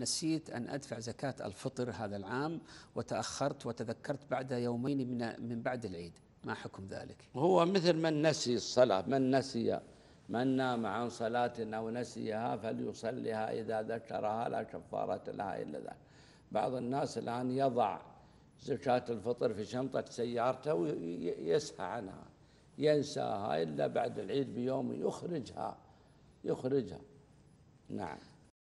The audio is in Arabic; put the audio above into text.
نسيت أن أدفع زكاة الفطر هذا العام وتأخرت وتذكرت بعد يومين من, من بعد العيد ما حكم ذلك هو مثل من نسي الصلاة من نسي من نام عن صلاة أو نسيها فليصليها إذا ذكرها لا كفارة لها إلا ذلك بعض الناس الآن يضع زكاة الفطر في شنطة سيارته ويسعى عنها ينساها إلا بعد العيد بيوم يخرجها يخرجها نعم